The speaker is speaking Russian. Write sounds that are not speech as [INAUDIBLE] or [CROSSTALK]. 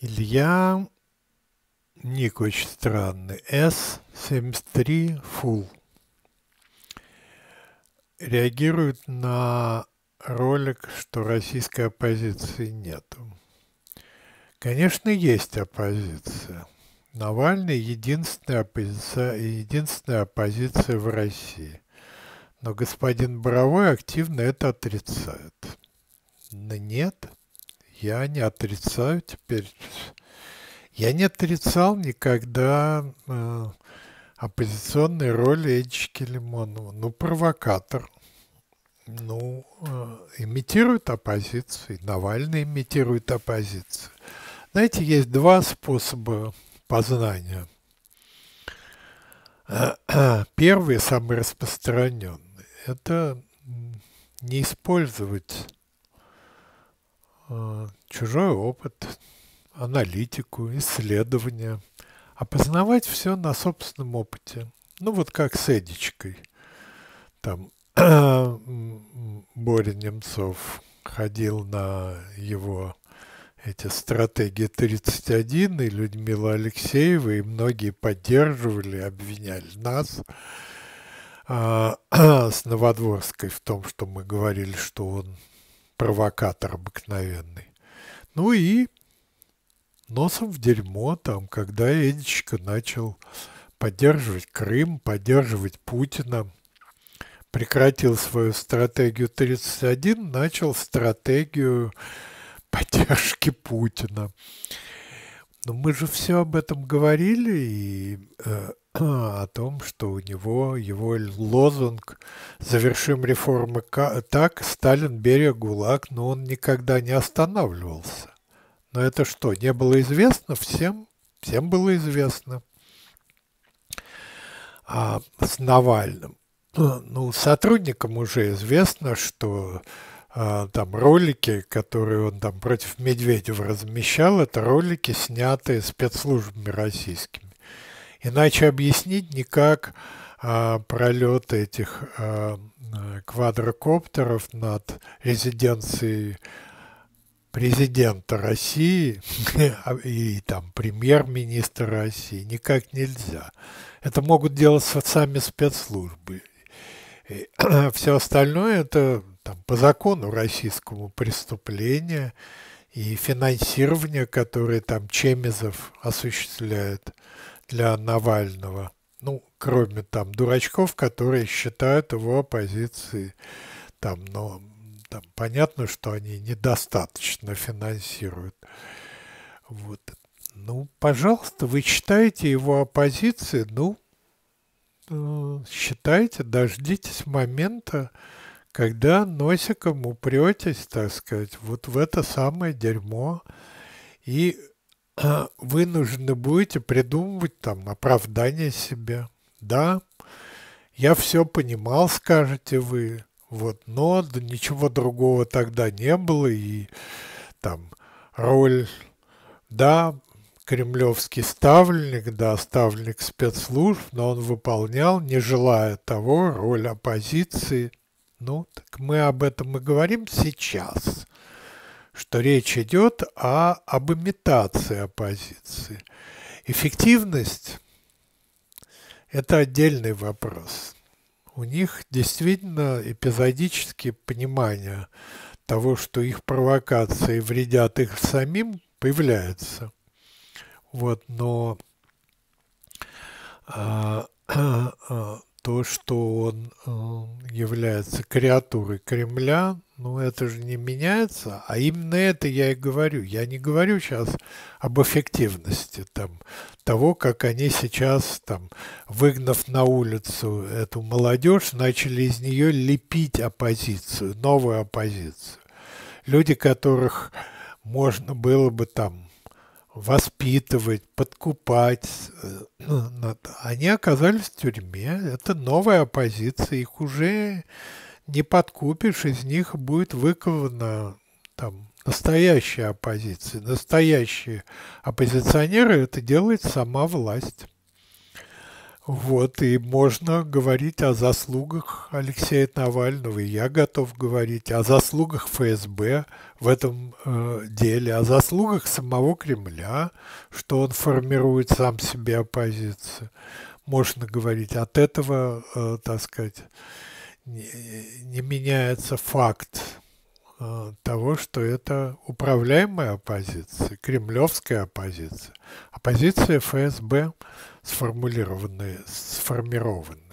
Илья Никович Странный, С-73 Full. Реагирует на ролик, что российской оппозиции нету. Конечно, есть оппозиция. Навальный – единственная оппозиция, единственная оппозиция в России. Но господин Боровой активно это отрицает. Но нет – я не отрицаю теперь. Я не отрицал никогда э, оппозиционной роли Эдички Лимонова. Ну, провокатор. Ну, э, имитирует оппозицию. Навальный имитирует оппозицию. Знаете, есть два способа познания. Первый, самый распространенный, это не использовать Э, чужой опыт, аналитику, исследования, опознавать все на собственном опыте. Ну вот как с Эдичкой, там [CLEARS THROAT] Боря Немцов ходил на его эти стратегии 31, и Людмила Алексеева, и многие поддерживали, обвиняли нас а, [CLEARS THROAT] с Новодворской в том, что мы говорили, что он провокатор обыкновенный. Ну и носом в дерьмо там, когда Эдичка начал поддерживать Крым, поддерживать Путина, прекратил свою стратегию 31, начал стратегию поддержки Путина. Но мы же все об этом говорили, и э, [CLEARS THROAT] о том, что у него его лозунг «Завершим реформы так, Сталин, Берия, ГУЛАГ», но он никогда не останавливался. Но это что, не было известно всем? Всем было известно а, с Навальным. [CLEARS THROAT] Ну, сотрудникам уже известно, что а, там ролики, которые он там против Медведева размещал, это ролики, снятые спецслужбами российскими. Иначе объяснить никак а, пролет этих а, а, квадрокоптеров над резиденцией президента России [LAUGHS] а, и там премьер-министра России никак нельзя. Это могут делать сами спецслужбы. И, [CLEARS THROAT] все остальное это там, по закону российскому преступление и финансирование, которое там Чемизов осуществляет для Навального. Ну, кроме там дурачков, которые считают его оппозицией там, но ну, там понятно, что они недостаточно финансируют. Вот. Ну, пожалуйста, вы читаете его оппозиции, ну, э, считайте, дождитесь момента, когда носиком упретесь, так сказать, вот в это самое дерьмо и Э, вы нужно будете придумывать там оправдание себе. Да, я все понимал, скажете вы, вот, но ничего другого тогда не было, и там роль, да, кремлевский ставленник, да, ставленник спецслужб, но он выполнял, не желая того, роль оппозиции. Ну, так мы об этом и говорим сейчас что речь идет о, об имитации оппозиции. Эффективность – это отдельный вопрос. У них действительно эпизодические понимания того, что их провокации вредят их самим, появляются. Вот, но а, [CLEARS THROAT] а, а, то, что он э, является креатурой Кремля, ну это же не меняется, а именно это я и говорю. Я не говорю сейчас об эффективности там, того, как они сейчас, там, выгнав на улицу эту молодежь, начали из нее лепить оппозицию, новую оппозицию. Люди, которых можно было бы там воспитывать, подкупать. Э, ну, они оказались в тюрьме. Это новая оппозиция. Их уже не подкупишь, из них будет выкована там, настоящая оппозиция. Настоящие оппозиционеры это делает сама власть. Вот, и можно говорить о заслугах Алексея Навального, я готов говорить о заслугах ФСБ в этом э, деле, о заслугах самого Кремля, что он формирует сам себе оппозицию. Можно говорить от этого, э, так сказать, не, не меняется факт. Э, того, что это управляемая оппозиция, кремлевская оппозиция, оппозиция ФСБ, сформулированная, сформированная.